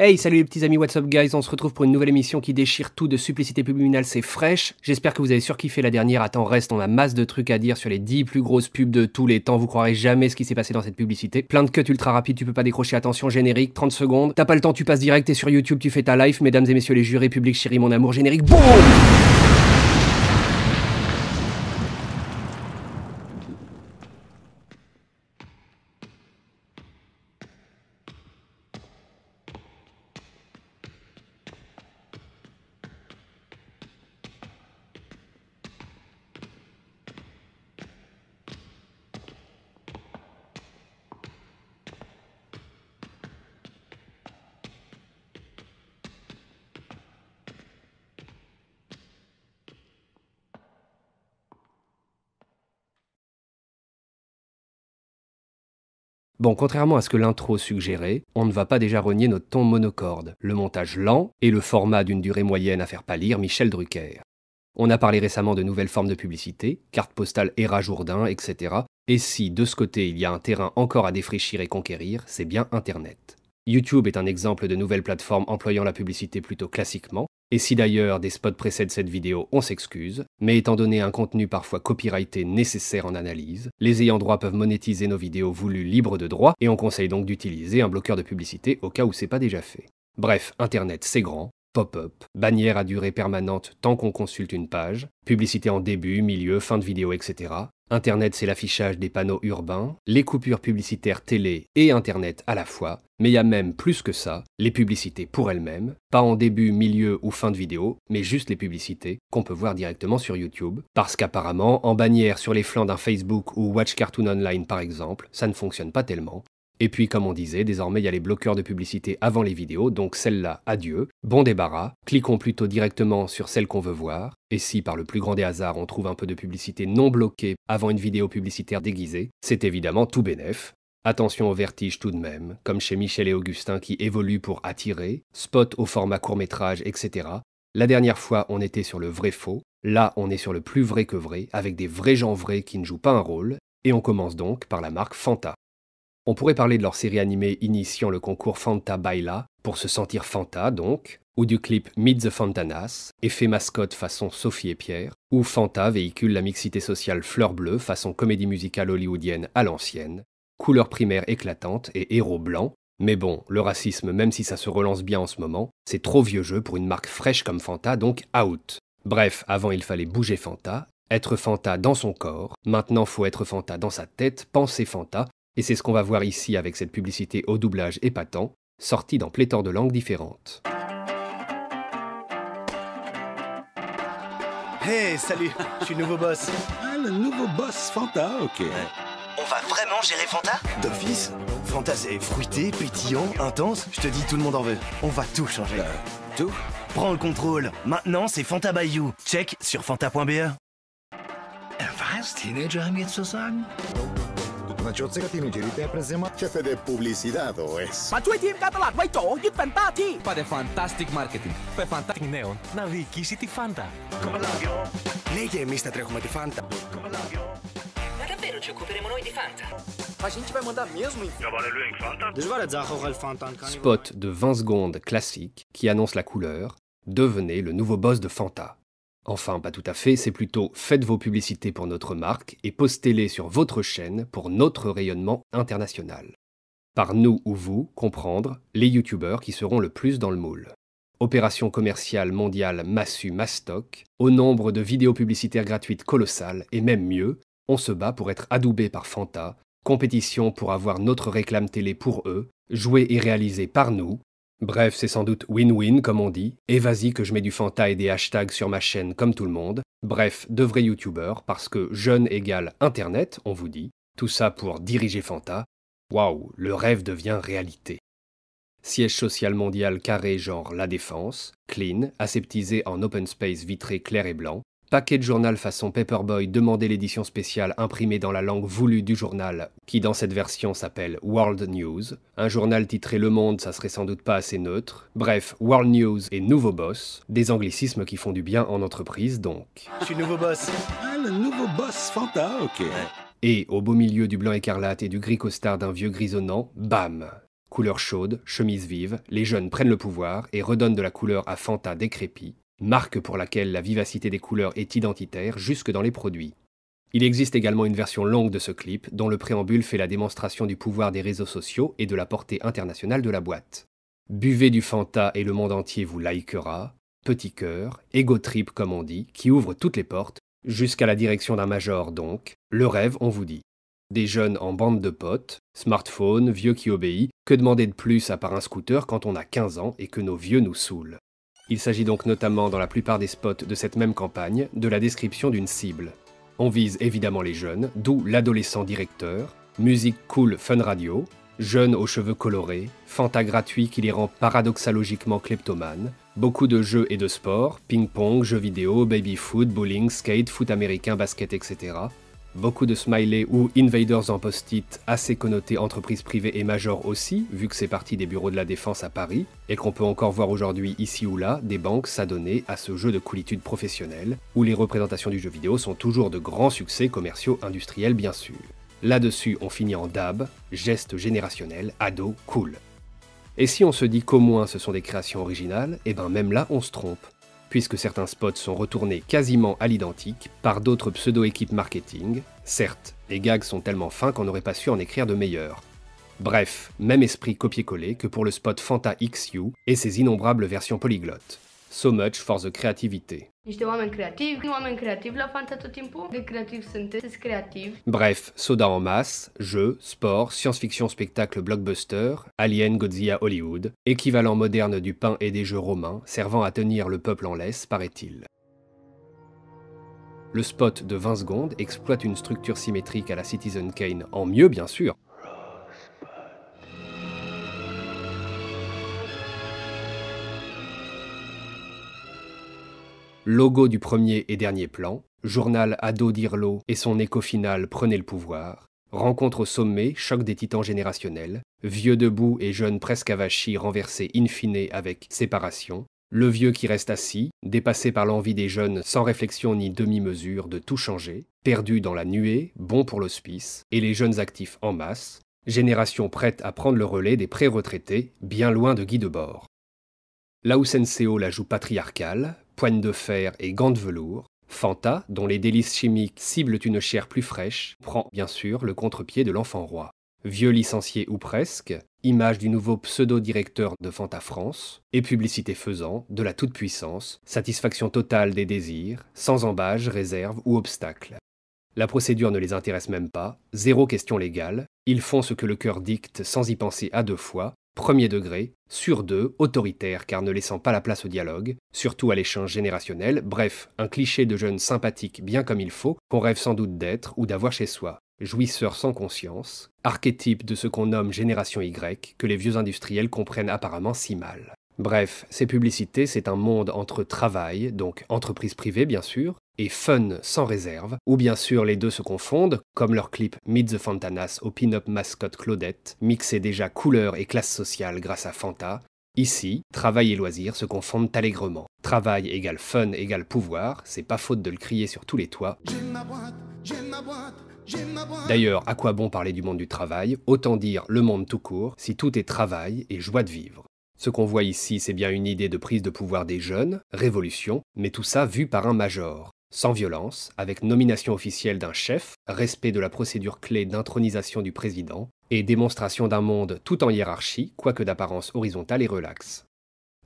Hey, salut les petits amis, what's up guys, on se retrouve pour une nouvelle émission qui déchire tout de Supplicité publiminale, c'est fraîche. J'espère que vous avez surkiffé la dernière, attends reste, on a masse de trucs à dire sur les 10 plus grosses pubs de tous les temps, vous croirez jamais ce qui s'est passé dans cette publicité. Plein de cuts ultra rapides, tu peux pas décrocher, attention, générique, 30 secondes, t'as pas le temps, tu passes direct, et sur YouTube, tu fais ta life, mesdames et messieurs les jurés, publics, chérie, mon amour, générique, BOUM Bon, contrairement à ce que l'intro suggérait, on ne va pas déjà renier notre ton monocorde, le montage lent et le format d'une durée moyenne à faire pâlir Michel Drucker. On a parlé récemment de nouvelles formes de publicité, cartes postales Héra Jourdain, etc. Et si, de ce côté, il y a un terrain encore à défrichir et conquérir, c'est bien Internet. YouTube est un exemple de nouvelle plateforme employant la publicité plutôt classiquement, et si d'ailleurs des spots précèdent cette vidéo, on s'excuse, mais étant donné un contenu parfois copyrighté nécessaire en analyse, les ayants droit peuvent monétiser nos vidéos voulues libres de droit et on conseille donc d'utiliser un bloqueur de publicité au cas où c'est pas déjà fait. Bref, internet c'est grand, pop-up, bannière à durée permanente tant qu'on consulte une page, publicité en début, milieu, fin de vidéo, etc. Internet, c'est l'affichage des panneaux urbains, les coupures publicitaires télé et Internet à la fois, mais il y a même plus que ça, les publicités pour elles-mêmes, pas en début, milieu ou fin de vidéo, mais juste les publicités qu'on peut voir directement sur YouTube, parce qu'apparemment, en bannière sur les flancs d'un Facebook ou Watch Cartoon Online par exemple, ça ne fonctionne pas tellement, et puis, comme on disait, désormais, il y a les bloqueurs de publicité avant les vidéos, donc celle-là, adieu. Bon débarras, cliquons plutôt directement sur celle qu'on veut voir. Et si, par le plus grand des hasards, on trouve un peu de publicité non bloquée avant une vidéo publicitaire déguisée, c'est évidemment tout bénef. Attention au vertige tout de même, comme chez Michel et Augustin qui évoluent pour attirer, spot au format court-métrage, etc. La dernière fois, on était sur le vrai-faux, là, on est sur le plus vrai que vrai, avec des vrais gens vrais qui ne jouent pas un rôle, et on commence donc par la marque Fanta. On pourrait parler de leur série animée initiant le concours Fanta Baila, pour se sentir Fanta donc, ou du clip Meet the Fantanas, effet mascotte façon Sophie et Pierre, où Fanta véhicule la mixité sociale fleur bleue façon comédie musicale hollywoodienne à l'ancienne, couleur primaire éclatante et héros blanc, mais bon, le racisme, même si ça se relance bien en ce moment, c'est trop vieux jeu pour une marque fraîche comme Fanta, donc out. Bref, avant il fallait bouger Fanta, être Fanta dans son corps, maintenant faut être Fanta dans sa tête, penser Fanta, et c'est ce qu'on va voir ici avec cette publicité au doublage épatant, sortie dans pléthore de langues différentes. Hey, salut, je suis le nouveau boss. Ah, le nouveau boss Fanta, ok. On va vraiment gérer Fanta D'office Fanta, c'est fruité, pétillant, intense. Je te dis, tout le monde en veut. On va tout changer. Bah, tout Prends le contrôle. Maintenant, c'est Fanta Bayou. Check sur fanta.be. Teenager de oh, Spot de 20 secondes classique qui annonce la couleur. Devenez le nouveau boss de Fanta. Enfin, pas tout à fait, c'est plutôt faites vos publicités pour notre marque et postez-les sur votre chaîne pour notre rayonnement international. Par nous ou vous, comprendre les youtubeurs qui seront le plus dans le moule. Opération commerciale mondiale Massu Mastoc, au nombre de vidéos publicitaires gratuites colossales et même mieux, on se bat pour être adoubé par Fanta, compétition pour avoir notre réclame télé pour eux, jouée et réalisée par nous, Bref, c'est sans doute win-win, comme on dit, et vas-y que je mets du Fanta et des hashtags sur ma chaîne comme tout le monde. Bref, de vrais youtubeurs, parce que jeune égale Internet, on vous dit. Tout ça pour diriger Fanta. Waouh, le rêve devient réalité. Siège social mondial carré genre La Défense, clean, aseptisé en open space vitré clair et blanc, Paquet de journal façon Paperboy demandait l'édition spéciale imprimée dans la langue voulue du journal, qui dans cette version s'appelle World News. Un journal titré Le Monde, ça serait sans doute pas assez neutre. Bref, World News et Nouveau Boss, des anglicismes qui font du bien en entreprise donc. Je suis nouveau boss. Ah, le nouveau boss Fanta, ok. Et au beau milieu du blanc écarlate et du gris costard d'un vieux grisonnant, bam Couleur chaude, chemise vive, les jeunes prennent le pouvoir et redonnent de la couleur à Fanta décrépit, marque pour laquelle la vivacité des couleurs est identitaire jusque dans les produits. Il existe également une version longue de ce clip dont le préambule fait la démonstration du pouvoir des réseaux sociaux et de la portée internationale de la boîte. Buvez du Fanta et le monde entier vous likera, petit cœur, ego trip comme on dit, qui ouvre toutes les portes, jusqu'à la direction d'un major donc, le rêve on vous dit. Des jeunes en bande de potes, smartphone, vieux qui obéit, que demander de plus à part un scooter quand on a 15 ans et que nos vieux nous saoulent il s'agit donc notamment dans la plupart des spots de cette même campagne de la description d'une cible. On vise évidemment les jeunes, d'où l'adolescent directeur, musique cool fun radio, jeunes aux cheveux colorés, fanta gratuit qui les rend paradoxalogiquement kleptomanes, beaucoup de jeux et de sports, ping-pong, jeux vidéo, baby foot, bowling, skate, foot américain, basket, etc beaucoup de smileys ou invaders en post-it, assez connotés entreprises privées et majors aussi, vu que c'est parti des bureaux de la défense à Paris, et qu'on peut encore voir aujourd'hui ici ou là des banques s'adonner à ce jeu de coolitude professionnelle, où les représentations du jeu vidéo sont toujours de grands succès commerciaux industriels bien sûr. Là-dessus, on finit en dab, geste générationnel, ado, cool. Et si on se dit qu'au moins ce sont des créations originales, et eh ben même là on se trompe puisque certains spots sont retournés quasiment à l'identique par d'autres pseudo-équipes marketing. Certes, les gags sont tellement fins qu'on n'aurait pas su en écrire de meilleurs. Bref, même esprit copier-coller que pour le spot Fanta XU et ses innombrables versions polyglottes. So much for the creativity. Bref, soda en masse, jeux, sport, science-fiction, spectacle, blockbuster, Alien, Godzilla, Hollywood, équivalent moderne du pain et des jeux romains, servant à tenir le peuple en laisse, paraît-il. Le spot de 20 secondes exploite une structure symétrique à la Citizen Kane, en mieux bien sûr, Logo du premier et dernier plan, journal Ado d'Irlo et son écho final Prenez le pouvoir, rencontre au sommet, choc des titans générationnels, vieux debout et jeune presque avachi renversé in fine avec séparation, le vieux qui reste assis, dépassé par l'envie des jeunes sans réflexion ni demi-mesure de tout changer, perdu dans la nuée, bon pour l'hospice, et les jeunes actifs en masse, génération prête à prendre le relais des pré-retraités, bien loin de Guy Debord. Là où Senseo la joue patriarcale, Poigne de fer et gants de velours, Fanta, dont les délices chimiques ciblent une chair plus fraîche, prend bien sûr le contre-pied de l'enfant roi. Vieux licencié ou presque, image du nouveau pseudo-directeur de Fanta France, et publicité faisant, de la toute-puissance, satisfaction totale des désirs, sans embâge, réserve ou obstacle. La procédure ne les intéresse même pas, zéro question légale, ils font ce que le cœur dicte sans y penser à deux fois, premier degré, sur deux, autoritaire car ne laissant pas la place au dialogue, surtout à l'échange générationnel, bref, un cliché de jeune sympathique bien comme il faut, qu'on rêve sans doute d'être ou d'avoir chez soi, jouisseur sans conscience, archétype de ce qu'on nomme génération Y, que les vieux industriels comprennent apparemment si mal. Bref, ces publicités, c'est un monde entre travail, donc entreprise privée bien sûr, et fun sans réserve, où bien sûr les deux se confondent, comme leur clip Meet the Fantanas au pin-up mascotte Claudette, mixé déjà couleur et classe sociale grâce à Fanta. Ici, travail et loisirs se confondent allègrement. Travail égale fun égale pouvoir, c'est pas faute de le crier sur tous les toits. D'ailleurs, à quoi bon parler du monde du travail Autant dire le monde tout court si tout est travail et joie de vivre. Ce qu'on voit ici, c'est bien une idée de prise de pouvoir des jeunes, révolution, mais tout ça vu par un major. Sans violence, avec nomination officielle d'un chef, respect de la procédure clé d'intronisation du président, et démonstration d'un monde tout en hiérarchie, quoique d'apparence horizontale et relaxe.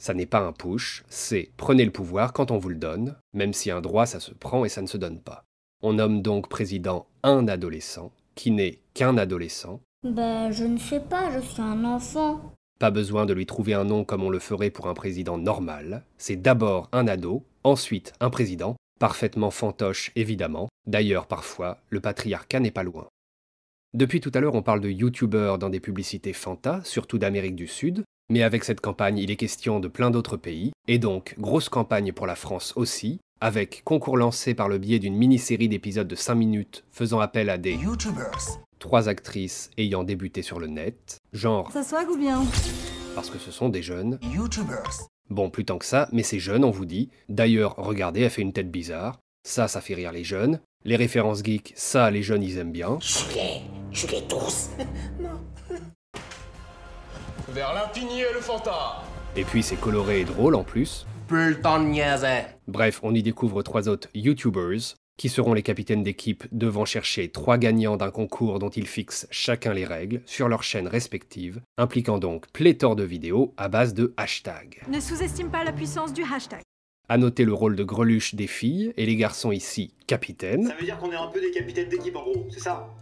Ça n'est pas un push, c'est prenez le pouvoir quand on vous le donne, même si un droit ça se prend et ça ne se donne pas. On nomme donc président un adolescent, qui n'est qu'un adolescent. Ben, je ne sais pas, je suis un enfant. Pas besoin de lui trouver un nom comme on le ferait pour un président normal. C'est d'abord un ado, ensuite un président, parfaitement fantoche évidemment. D'ailleurs, parfois, le patriarcat n'est pas loin. Depuis tout à l'heure, on parle de youtubeurs dans des publicités Fanta, surtout d'Amérique du Sud, mais avec cette campagne, il est question de plein d'autres pays, et donc grosse campagne pour la France aussi, avec concours lancé par le biais d'une mini-série d'épisodes de 5 minutes faisant appel à des YouTubers. Trois actrices ayant débuté sur le net, genre Ça soit ou bien Parce que ce sont des jeunes YouTubers. Bon, plus tant que ça, mais c'est jeunes on vous dit. D'ailleurs, regardez, elle fait une tête bizarre. Ça, ça fait rire les jeunes. Les références geeks, ça, les jeunes, ils aiment bien. Je je tous. Vers l'infini et le fanta. Et puis c'est coloré et drôle en plus. Bref, on y découvre trois autres YouTubers qui seront les capitaines d'équipe devant chercher trois gagnants d'un concours dont ils fixent chacun les règles sur leur chaîne respectives, impliquant donc pléthore de vidéos à base de hashtags. Ne sous-estime pas la puissance du hashtag. À noter le rôle de greluche des filles et les garçons ici capitaines. Ça veut dire qu'on est un peu des capitaines d'équipe en gros, c'est ça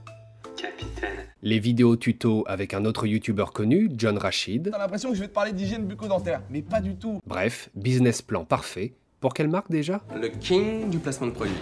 les vidéos tuto avec un autre youtubeur connu, John Rachid. l'impression que je vais te parler d'hygiène bucco-dentaire, mais pas du tout. Bref, business plan parfait. Pour quelle marque déjà Le king du placement de produits.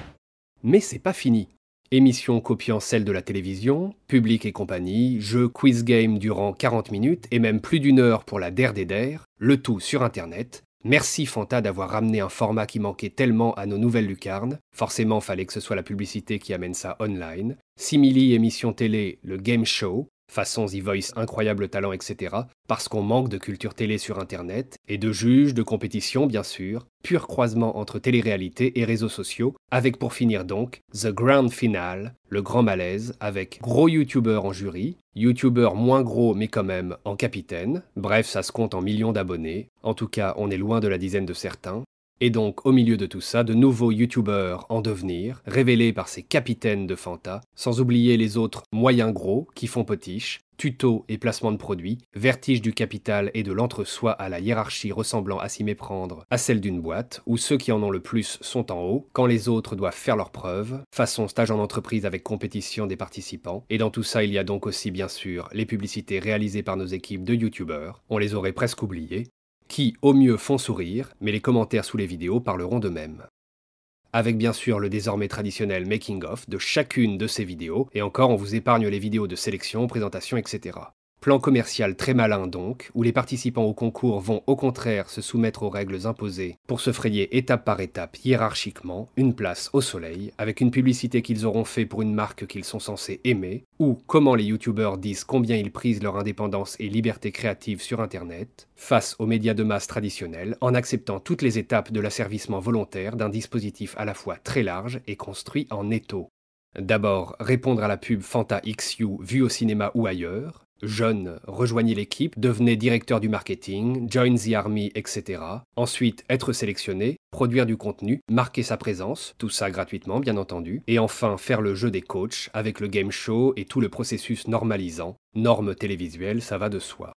Mais c'est pas fini. Émission copiant celle de la télévision, public et compagnie, jeu quiz game durant 40 minutes et même plus d'une heure pour la der des der, le tout sur internet, Merci Fanta d'avoir ramené un format qui manquait tellement à nos nouvelles lucarnes. Forcément, fallait que ce soit la publicité qui amène ça online. Simili émission télé, le game show façon The Voice incroyable talent, etc., parce qu'on manque de culture télé sur Internet, et de juges, de compétition bien sûr, pur croisement entre télé-réalité et réseaux sociaux, avec pour finir donc The Grand Final, le grand malaise, avec gros youtubeurs en jury, youtubeurs moins gros mais quand même en capitaine, bref ça se compte en millions d'abonnés, en tout cas on est loin de la dizaine de certains, et donc, au milieu de tout ça, de nouveaux youtubeurs en devenir, révélés par ces capitaines de Fanta, sans oublier les autres moyens gros qui font potiche, tutos et placements de produits, vertige du capital et de l'entre-soi à la hiérarchie ressemblant à s'y méprendre à celle d'une boîte, où ceux qui en ont le plus sont en haut, quand les autres doivent faire leurs preuves, façon stage en entreprise avec compétition des participants, et dans tout ça il y a donc aussi bien sûr les publicités réalisées par nos équipes de youtubeurs, on les aurait presque oubliées, qui, au mieux, font sourire, mais les commentaires sous les vidéos parleront d'eux-mêmes. Avec bien sûr le désormais traditionnel making-of de chacune de ces vidéos, et encore on vous épargne les vidéos de sélection, présentation, etc. Plan commercial très malin donc, où les participants au concours vont au contraire se soumettre aux règles imposées pour se frayer étape par étape, hiérarchiquement, une place au soleil, avec une publicité qu'ils auront fait pour une marque qu'ils sont censés aimer, ou comment les youtubeurs disent combien ils prisent leur indépendance et liberté créative sur internet, face aux médias de masse traditionnels, en acceptant toutes les étapes de l'asservissement volontaire d'un dispositif à la fois très large et construit en étau. D'abord, répondre à la pub Fanta XU vue au cinéma ou ailleurs, Jeune, rejoignez l'équipe, devenez directeur du marketing, join the army, etc. Ensuite, être sélectionné, produire du contenu, marquer sa présence, tout ça gratuitement bien entendu. Et enfin, faire le jeu des coachs avec le game show et tout le processus normalisant. Normes télévisuelles, ça va de soi.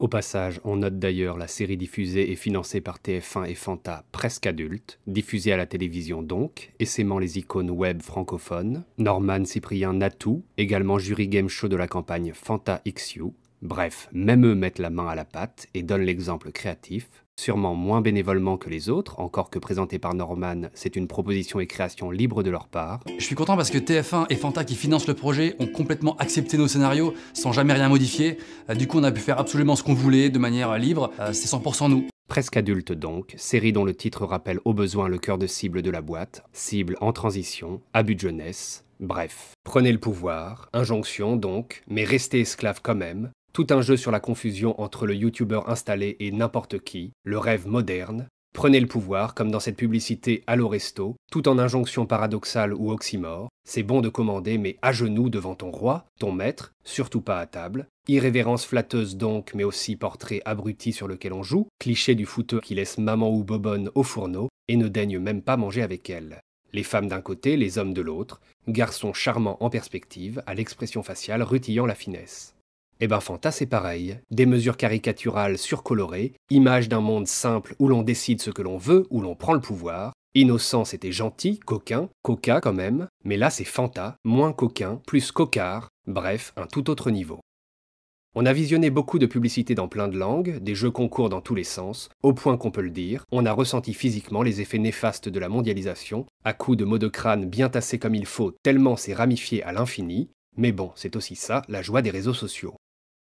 Au passage, on note d'ailleurs la série diffusée et financée par TF1 et Fanta presque adulte, diffusée à la télévision donc, essaimant les icônes web francophones, Norman Cyprien Natou, également jury game show de la campagne Fanta XU. Bref, même eux mettent la main à la pâte et donnent l'exemple créatif, sûrement moins bénévolement que les autres, encore que présenté par Norman, c'est une proposition et création libre de leur part. Je suis content parce que TF1 et Fanta qui financent le projet ont complètement accepté nos scénarios sans jamais rien modifier. Euh, du coup, on a pu faire absolument ce qu'on voulait de manière euh, libre, euh, c'est 100% nous. Presque adulte donc, série dont le titre rappelle au besoin le cœur de cible de la boîte, cible en transition, abus de jeunesse, bref. Prenez le pouvoir, injonction donc, mais restez esclave quand même, tout un jeu sur la confusion entre le youtubeur installé et n'importe qui, le rêve moderne. Prenez le pouvoir, comme dans cette publicité à l'Oresto, tout en injonction paradoxale ou oxymore. C'est bon de commander, mais à genoux devant ton roi, ton maître, surtout pas à table. Irrévérence flatteuse donc, mais aussi portrait abruti sur lequel on joue, cliché du fouteux qui laisse maman ou bobonne au fourneau et ne daigne même pas manger avec elle. Les femmes d'un côté, les hommes de l'autre, Garçon charmant en perspective, à l'expression faciale rutilant la finesse. Eh ben Fanta, c'est pareil. Des mesures caricaturales surcolorées, images d'un monde simple où l'on décide ce que l'on veut, où l'on prend le pouvoir. Innocent, c'était gentil, coquin, coca quand même, mais là c'est Fanta, moins coquin, plus coquard, bref, un tout autre niveau. On a visionné beaucoup de publicités dans plein de langues, des jeux concours dans tous les sens, au point qu'on peut le dire, on a ressenti physiquement les effets néfastes de la mondialisation, à coups de mots de crâne bien tassés comme il faut, tellement c'est ramifié à l'infini, mais bon, c'est aussi ça, la joie des réseaux sociaux.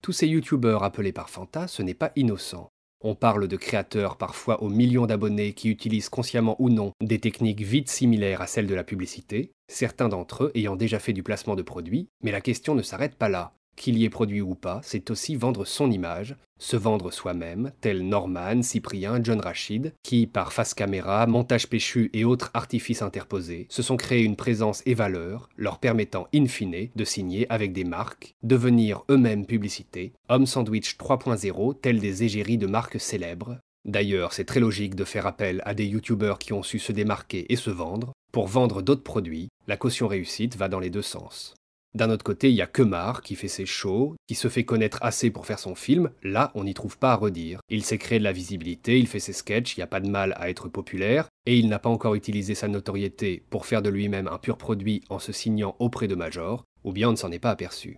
Tous ces youtubeurs appelés par Fanta, ce n'est pas innocent. On parle de créateurs parfois aux millions d'abonnés qui utilisent consciemment ou non des techniques vite similaires à celles de la publicité, certains d'entre eux ayant déjà fait du placement de produits, mais la question ne s'arrête pas là qu'il y ait produit ou pas, c'est aussi vendre son image, se vendre soi-même, tel Norman, Cyprien, John Rachid, qui, par face caméra, montage péchu et autres artifices interposés, se sont créés une présence et valeur, leur permettant in fine de signer avec des marques, devenir eux-mêmes publicité, Homme Sandwich 3.0, tel des égéries de marques célèbres. D'ailleurs, c'est très logique de faire appel à des youtubeurs qui ont su se démarquer et se vendre, pour vendre d'autres produits, la caution réussite va dans les deux sens. D'un autre côté, il y a Kemar qui fait ses shows, qui se fait connaître assez pour faire son film, là on n'y trouve pas à redire. Il s'est créé de la visibilité, il fait ses sketchs, il n'y a pas de mal à être populaire, et il n'a pas encore utilisé sa notoriété pour faire de lui-même un pur produit en se signant auprès de Major, ou bien on ne s'en est pas aperçu.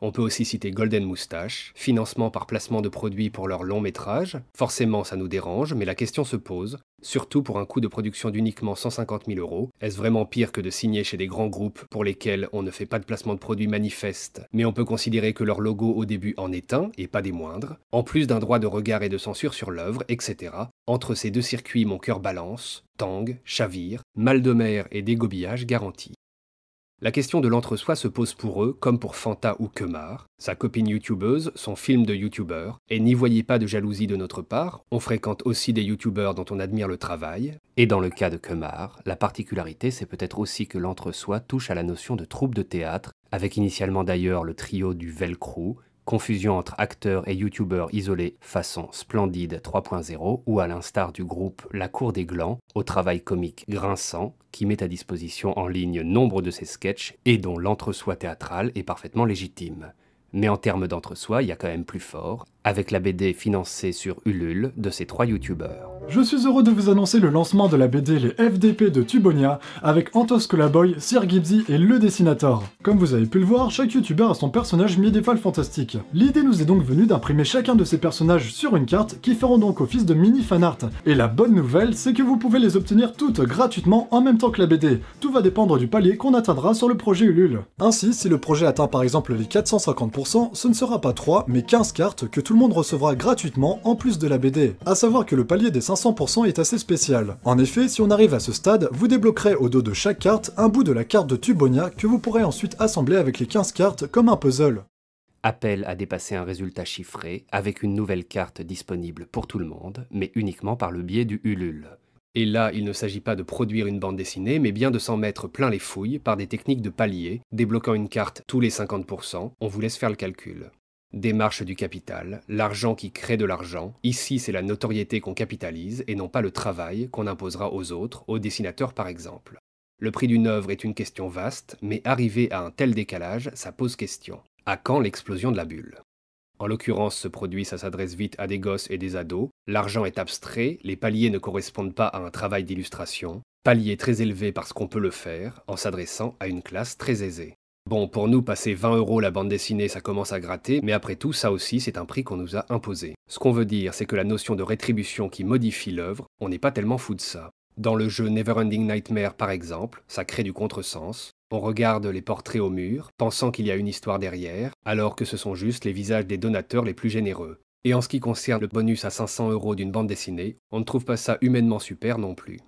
On peut aussi citer Golden Moustache, financement par placement de produits pour leur long métrage. Forcément, ça nous dérange, mais la question se pose surtout pour un coût de production d'uniquement 150 000 euros. Est-ce vraiment pire que de signer chez des grands groupes pour lesquels on ne fait pas de placement de produits manifeste, mais on peut considérer que leur logo au début en est un, et pas des moindres, en plus d'un droit de regard et de censure sur l'œuvre, etc. Entre ces deux circuits, mon cœur balance, tang, chavire, mal de mer et dégobillage garanti. La question de l'entre-soi se pose pour eux, comme pour Fanta ou Kemar, sa copine youtubeuse, son film de youtubeur, et n'y voyez pas de jalousie de notre part, on fréquente aussi des youtubeurs dont on admire le travail, et dans le cas de Kemar, la particularité c'est peut-être aussi que l'entre-soi touche à la notion de troupe de théâtre, avec initialement d'ailleurs le trio du Velcro, Confusion entre acteurs et youtubeurs isolés façon Splendide 3.0 ou à l'instar du groupe La Cour des Glands, au travail comique grinçant, qui met à disposition en ligne nombre de ses sketchs et dont l'entre-soi théâtral est parfaitement légitime. Mais en termes d'entre-soi, il y a quand même plus fort, avec la BD financée sur Ulule de ces trois Youtubers. Je suis heureux de vous annoncer le lancement de la BD Les FDP de Tubonia avec Antos Colaboy, Sir Gibbsy et Le Dessinator. Comme vous avez pu le voir, chaque youtubeur a son personnage médiéval fantastique. L'idée nous est donc venue d'imprimer chacun de ces personnages sur une carte qui feront donc office de mini fanart. Et la bonne nouvelle, c'est que vous pouvez les obtenir toutes gratuitement en même temps que la BD. Tout va dépendre du palier qu'on atteindra sur le projet Ulule. Ainsi, si le projet atteint par exemple les 450%, ce ne sera pas 3 mais 15 cartes que tout le monde recevra gratuitement en plus de la BD. à savoir que le palier des 500% est assez spécial. En effet, si on arrive à ce stade, vous débloquerez au dos de chaque carte un bout de la carte de Tubonia que vous pourrez ensuite assembler avec les 15 cartes comme un puzzle. Appel à dépasser un résultat chiffré avec une nouvelle carte disponible pour tout le monde, mais uniquement par le biais du Ulule. Et là, il ne s'agit pas de produire une bande dessinée, mais bien de s'en mettre plein les fouilles par des techniques de palier, débloquant une carte tous les 50%, on vous laisse faire le calcul. Démarche du capital, l'argent qui crée de l'argent. Ici, c'est la notoriété qu'on capitalise et non pas le travail qu'on imposera aux autres, aux dessinateurs par exemple. Le prix d'une œuvre est une question vaste, mais arriver à un tel décalage, ça pose question. À quand l'explosion de la bulle En l'occurrence, ce produit, ça s'adresse vite à des gosses et des ados. L'argent est abstrait, les paliers ne correspondent pas à un travail d'illustration. Palier très élevé parce qu'on peut le faire, en s'adressant à une classe très aisée. Bon, pour nous, passer 20 euros la bande dessinée, ça commence à gratter, mais après tout, ça aussi, c'est un prix qu'on nous a imposé. Ce qu'on veut dire, c'est que la notion de rétribution qui modifie l'œuvre, on n'est pas tellement fou de ça. Dans le jeu Neverending Nightmare, par exemple, ça crée du contresens. On regarde les portraits au mur, pensant qu'il y a une histoire derrière, alors que ce sont juste les visages des donateurs les plus généreux. Et en ce qui concerne le bonus à 500 euros d'une bande dessinée, on ne trouve pas ça humainement super non plus.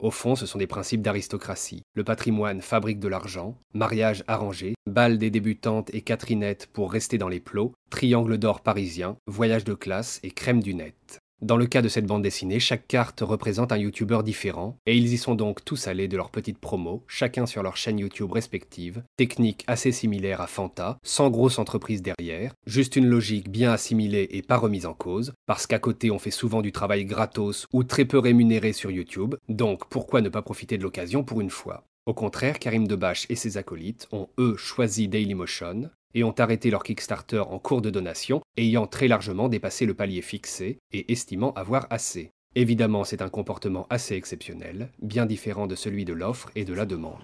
Au fond, ce sont des principes d'aristocratie. Le patrimoine fabrique de l'argent, mariage arrangé, bal des débutantes et Catherinettes pour rester dans les plots, triangle d'or parisien, voyage de classe et crème du net. Dans le cas de cette bande dessinée, chaque carte représente un YouTuber différent, et ils y sont donc tous allés de leur petite promo, chacun sur leur chaîne YouTube respective, technique assez similaire à Fanta, sans grosse entreprise derrière, juste une logique bien assimilée et pas remise en cause, parce qu'à côté on fait souvent du travail gratos ou très peu rémunéré sur YouTube, donc pourquoi ne pas profiter de l'occasion pour une fois au contraire, Karim Debache et ses acolytes ont, eux, choisi Dailymotion, et ont arrêté leur Kickstarter en cours de donation, ayant très largement dépassé le palier fixé et estimant avoir assez. Évidemment, c'est un comportement assez exceptionnel, bien différent de celui de l'offre et de la demande.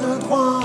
de droit.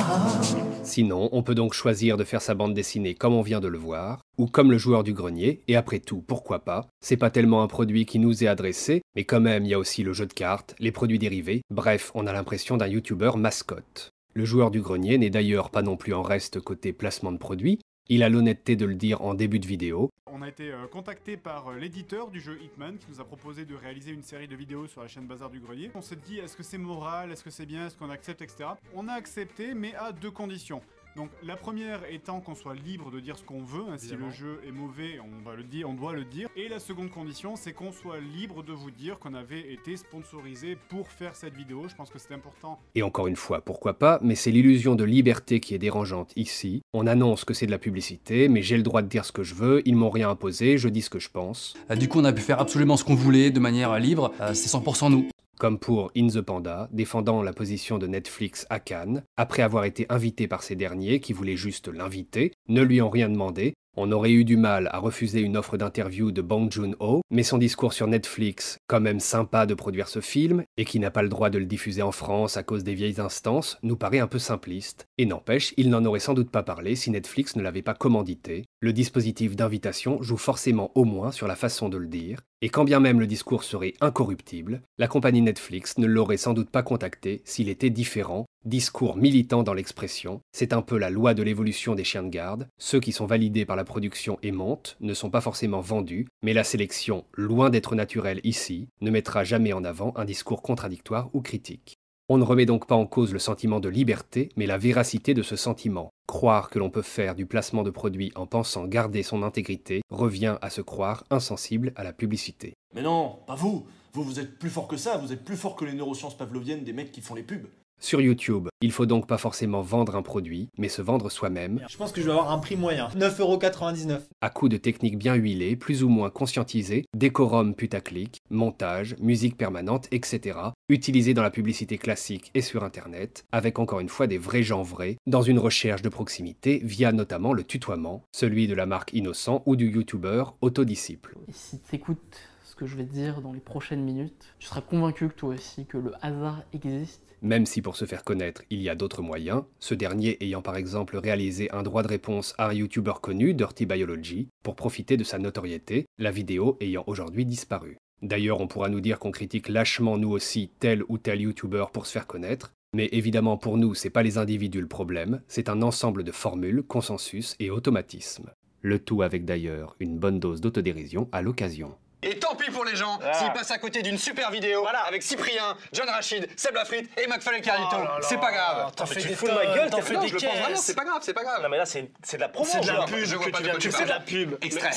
Sinon, on peut donc choisir de faire sa bande dessinée comme on vient de le voir, ou comme le joueur du grenier, et après tout, pourquoi pas, c'est pas tellement un produit qui nous est adressé, mais quand même, il y a aussi le jeu de cartes, les produits dérivés, bref, on a l'impression d'un youtubeur mascotte. Le joueur du grenier n'est d'ailleurs pas non plus en reste côté placement de produits, il a l'honnêteté de le dire en début de vidéo. On a été euh, contacté par euh, l'éditeur du jeu Hitman qui nous a proposé de réaliser une série de vidéos sur la chaîne Bazar du Grenier. On s'est dit est-ce que c'est moral, est-ce que c'est bien, est-ce qu'on accepte, etc. On a accepté mais à deux conditions. Donc la première étant qu'on soit libre de dire ce qu'on veut, hein, si le jeu est mauvais, on va le dire, on doit le dire. Et la seconde condition, c'est qu'on soit libre de vous dire qu'on avait été sponsorisé pour faire cette vidéo. Je pense que c'est important. Et encore une fois, pourquoi pas Mais c'est l'illusion de liberté qui est dérangeante ici. On annonce que c'est de la publicité, mais j'ai le droit de dire ce que je veux. Ils m'ont rien imposé, je dis ce que je pense. Euh, du coup, on a pu faire absolument ce qu'on voulait de manière euh, libre. Euh, c'est 100% nous comme pour In the Panda, défendant la position de Netflix à Cannes, après avoir été invité par ces derniers qui voulaient juste l'inviter, ne lui ont rien demandé on aurait eu du mal à refuser une offre d'interview de Bang Joon-ho, mais son discours sur Netflix, quand même sympa de produire ce film, et qui n'a pas le droit de le diffuser en France à cause des vieilles instances, nous paraît un peu simpliste. Et n'empêche, il n'en aurait sans doute pas parlé si Netflix ne l'avait pas commandité. Le dispositif d'invitation joue forcément au moins sur la façon de le dire, et quand bien même le discours serait incorruptible, la compagnie Netflix ne l'aurait sans doute pas contacté s'il était différent Discours militant dans l'expression, c'est un peu la loi de l'évolution des chiens de garde. Ceux qui sont validés par la production et montent ne sont pas forcément vendus, mais la sélection, loin d'être naturelle ici, ne mettra jamais en avant un discours contradictoire ou critique. On ne remet donc pas en cause le sentiment de liberté, mais la véracité de ce sentiment. Croire que l'on peut faire du placement de produits en pensant garder son intégrité revient à se croire insensible à la publicité. Mais non, pas vous Vous, vous êtes plus fort que ça, vous êtes plus fort que les neurosciences pavloviennes des mecs qui font les pubs sur YouTube, il faut donc pas forcément vendre un produit, mais se vendre soi-même. Je pense que je vais avoir un prix moyen, 9,99€. À coup de techniques bien huilées, plus ou moins conscientisées, décorum putaclic, montage, musique permanente, etc., utilisées dans la publicité classique et sur Internet, avec encore une fois des vrais gens vrais, dans une recherche de proximité via notamment le tutoiement, celui de la marque Innocent ou du YouTuber Autodisciple. Et si t'écoutes ce que je vais te dire dans les prochaines minutes, tu seras convaincu que toi aussi que le hasard existe même si pour se faire connaître il y a d'autres moyens, ce dernier ayant par exemple réalisé un droit de réponse à un youtubeur connu, Dirty Biology, pour profiter de sa notoriété, la vidéo ayant aujourd'hui disparu. D'ailleurs, on pourra nous dire qu'on critique lâchement nous aussi tel ou tel youtubeur pour se faire connaître, mais évidemment pour nous, c'est pas les individus le problème, c'est un ensemble de formules, consensus et automatisme. Le tout avec d'ailleurs une bonne dose d'autodérision à l'occasion. Et tant pis pour les gens ah. s'ils passent à côté d'une super vidéo avec Cyprien, John Rachid, Seb Lafrit et McFly Carlito. Oh c'est pas grave. T'en ah, fais des fous de ma gueule, t'en fais des caisses. c'est pas grave, c'est pas grave. Non mais là c'est de la promo. C'est de la pub. Je vois pas tu fais de la pub. Extrait.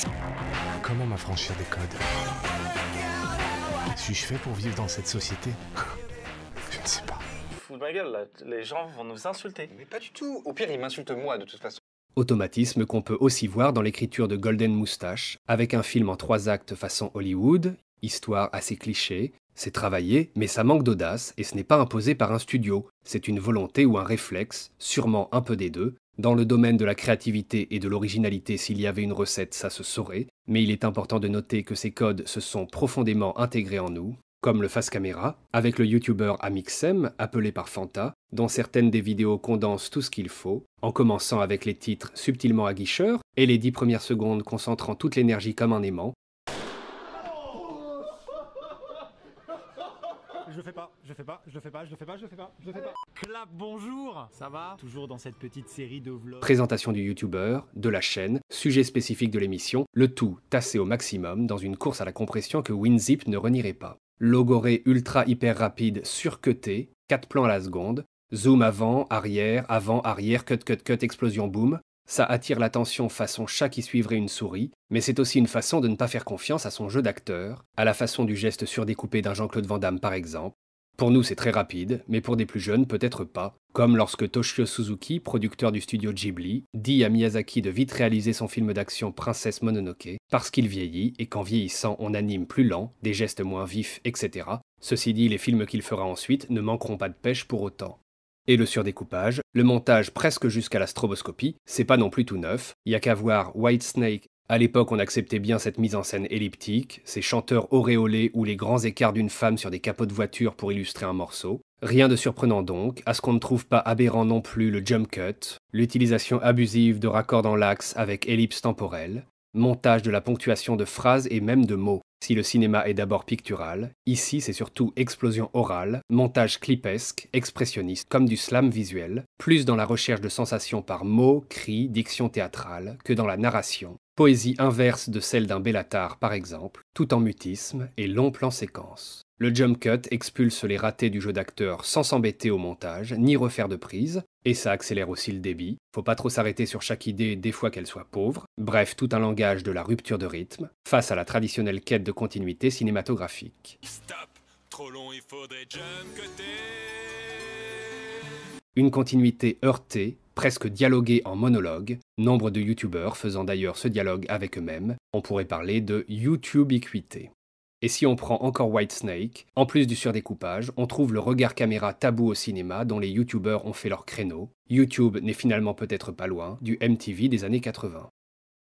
Comment m'affranchir des codes Suis-je fait pour vivre dans cette société Je ne sais pas. Fous de ma gueule là, les gens vont nous insulter. Mais pas du tout. Au pire, ils m'insultent moi de toute façon. Automatisme qu'on peut aussi voir dans l'écriture de Golden Moustache, avec un film en trois actes façon Hollywood, histoire assez cliché, c'est travaillé, mais ça manque d'audace et ce n'est pas imposé par un studio, c'est une volonté ou un réflexe, sûrement un peu des deux. Dans le domaine de la créativité et de l'originalité, s'il y avait une recette, ça se saurait, mais il est important de noter que ces codes se sont profondément intégrés en nous, comme le face caméra, avec le youtubeur Amixem, appelé par Fanta, dont certaines des vidéos condensent tout ce qu'il faut, en commençant avec les titres subtilement aguicheurs et les dix premières secondes concentrant toute l'énergie comme un aimant. Je fais pas, je fais pas, je fais pas, je fais pas, je fais pas, je fais pas. Clap, bonjour Ça va Toujours dans cette petite série de vlogs. Présentation du youtubeur, de la chaîne, sujet spécifique de l'émission, le tout tassé au maximum dans une course à la compression que WinZip ne renierait pas. Logoré ultra hyper rapide, surcuté, 4 plans à la seconde, zoom avant, arrière, avant, arrière, cut, cut, cut, explosion, boom. Ça attire l'attention façon chat qui suivrait une souris, mais c'est aussi une façon de ne pas faire confiance à son jeu d'acteur, à la façon du geste surdécoupé d'un Jean-Claude Van Damme par exemple, pour nous, c'est très rapide, mais pour des plus jeunes, peut-être pas, comme lorsque Toshio Suzuki, producteur du studio Ghibli, dit à Miyazaki de vite réaliser son film d'action Princesse Mononoke, parce qu'il vieillit et qu'en vieillissant, on anime plus lent, des gestes moins vifs, etc. Ceci dit, les films qu'il fera ensuite ne manqueront pas de pêche pour autant. Et le surdécoupage, le montage presque jusqu'à la stroboscopie, c'est pas non plus tout neuf, y a qu'à voir White Snake à l'époque, on acceptait bien cette mise en scène elliptique, ces chanteurs auréolés ou les grands écarts d'une femme sur des capots de voiture pour illustrer un morceau. Rien de surprenant donc, à ce qu'on ne trouve pas aberrant non plus le jump cut, l'utilisation abusive de raccords dans l'axe avec ellipse temporelle, montage de la ponctuation de phrases et même de mots. Si le cinéma est d'abord pictural, ici c'est surtout explosion orale, montage clipesque, expressionniste comme du slam visuel, plus dans la recherche de sensations par mots, cris, diction théâtrale que dans la narration, poésie inverse de celle d'un Bellatar par exemple, tout en mutisme et long plan séquence. Le jump cut expulse les ratés du jeu d'acteur sans s'embêter au montage, ni refaire de prise, et ça accélère aussi le débit. Faut pas trop s'arrêter sur chaque idée des fois qu'elle soit pauvre. Bref, tout un langage de la rupture de rythme, face à la traditionnelle quête de continuité cinématographique. Stop Trop long, il faudrait Une continuité heurtée, presque dialoguer en monologue, nombre de Youtubers faisant d'ailleurs ce dialogue avec eux-mêmes, on pourrait parler de YouTubiquité. Et si on prend encore Whitesnake, en plus du surdécoupage, on trouve le regard caméra tabou au cinéma dont les youtubeurs ont fait leur créneau. YouTube n'est finalement peut-être pas loin du MTV des années 80.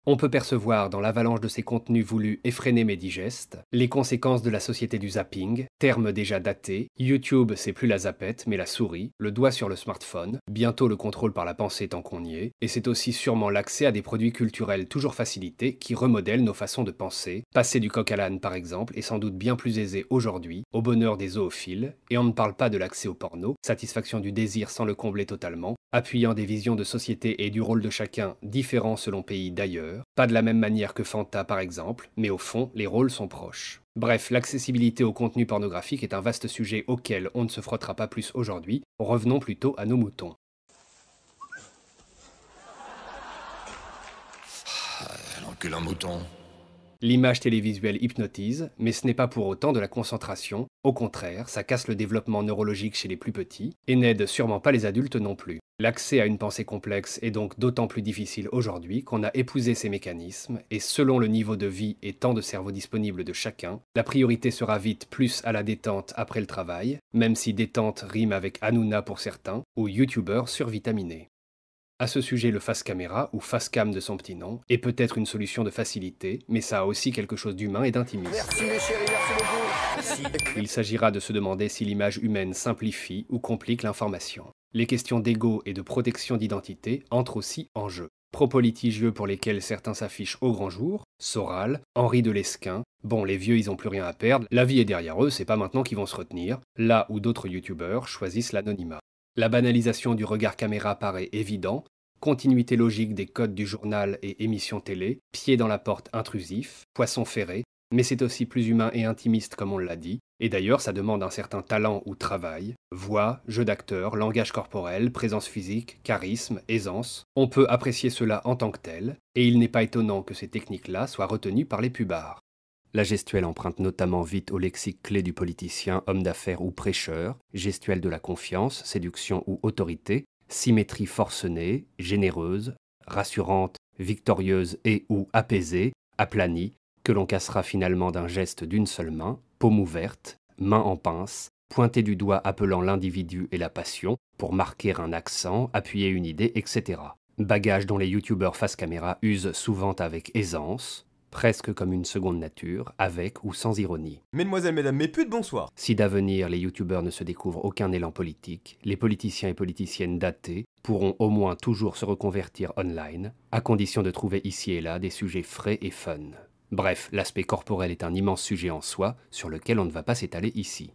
On peut percevoir dans l'avalanche de ces contenus voulus effrénés mes digestes les conséquences de la société du zapping, terme déjà daté. YouTube, c'est plus la zapette mais la souris, le doigt sur le smartphone, bientôt le contrôle par la pensée tant qu'on y est, et c'est aussi sûrement l'accès à des produits culturels toujours facilités qui remodèlent nos façons de penser. Passer du coq à l'âne par exemple est sans doute bien plus aisé aujourd'hui, au bonheur des zoophiles, et on ne parle pas de l'accès au porno, satisfaction du désir sans le combler totalement, appuyant des visions de société et du rôle de chacun différents selon pays d'ailleurs pas de la même manière que Fanta par exemple, mais au fond, les rôles sont proches. Bref, l'accessibilité au contenu pornographique est un vaste sujet auquel on ne se frottera pas plus aujourd'hui, revenons plutôt à nos moutons. Ah, mouton. L'image télévisuelle hypnotise, mais ce n'est pas pour autant de la concentration, au contraire, ça casse le développement neurologique chez les plus petits, et n'aide sûrement pas les adultes non plus. L'accès à une pensée complexe est donc d'autant plus difficile aujourd'hui qu'on a épousé ces mécanismes, et selon le niveau de vie et temps de cerveau disponible de chacun, la priorité sera vite plus à la détente après le travail, même si détente rime avec Hanouna pour certains, ou YouTuber survitaminé. À ce sujet, le face caméra, ou face cam de son petit nom, est peut-être une solution de facilité, mais ça a aussi quelque chose d'humain et d'intimiste. Il s'agira de se demander si l'image humaine simplifie ou complique l'information. Les questions d'ego et de protection d'identité entrent aussi en jeu. Propos litigieux pour lesquels certains s'affichent au grand jour, Soral, Henri de Lesquin, bon les vieux ils ont plus rien à perdre, la vie est derrière eux, c'est pas maintenant qu'ils vont se retenir, là où d'autres youtubeurs choisissent l'anonymat. La banalisation du regard caméra paraît évident, continuité logique des codes du journal et émission télé, pied dans la porte intrusif, poisson ferré, mais c'est aussi plus humain et intimiste comme on l'a dit, et d'ailleurs ça demande un certain talent ou travail, voix, jeu d'acteur, langage corporel, présence physique, charisme, aisance, on peut apprécier cela en tant que tel, et il n'est pas étonnant que ces techniques-là soient retenues par les pubards. La gestuelle emprunte notamment vite au lexique clé du politicien, homme d'affaires ou prêcheur, gestuelle de la confiance, séduction ou autorité, symétrie forcenée, généreuse, rassurante, victorieuse et ou apaisée, aplanie, que l'on cassera finalement d'un geste d'une seule main, paume ouverte, main en pince, pointée du doigt appelant l'individu et la passion, pour marquer un accent, appuyer une idée, etc. Bagages dont les youtubeurs face caméra usent souvent avec aisance, presque comme une seconde nature, avec ou sans ironie. Mesdemoiselles, mesdames, mes putes, bonsoir Si d'avenir les youtubeurs ne se découvrent aucun élan politique, les politiciens et politiciennes datés pourront au moins toujours se reconvertir online, à condition de trouver ici et là des sujets frais et fun. Bref, l'aspect corporel est un immense sujet en soi, sur lequel on ne va pas s'étaler ici.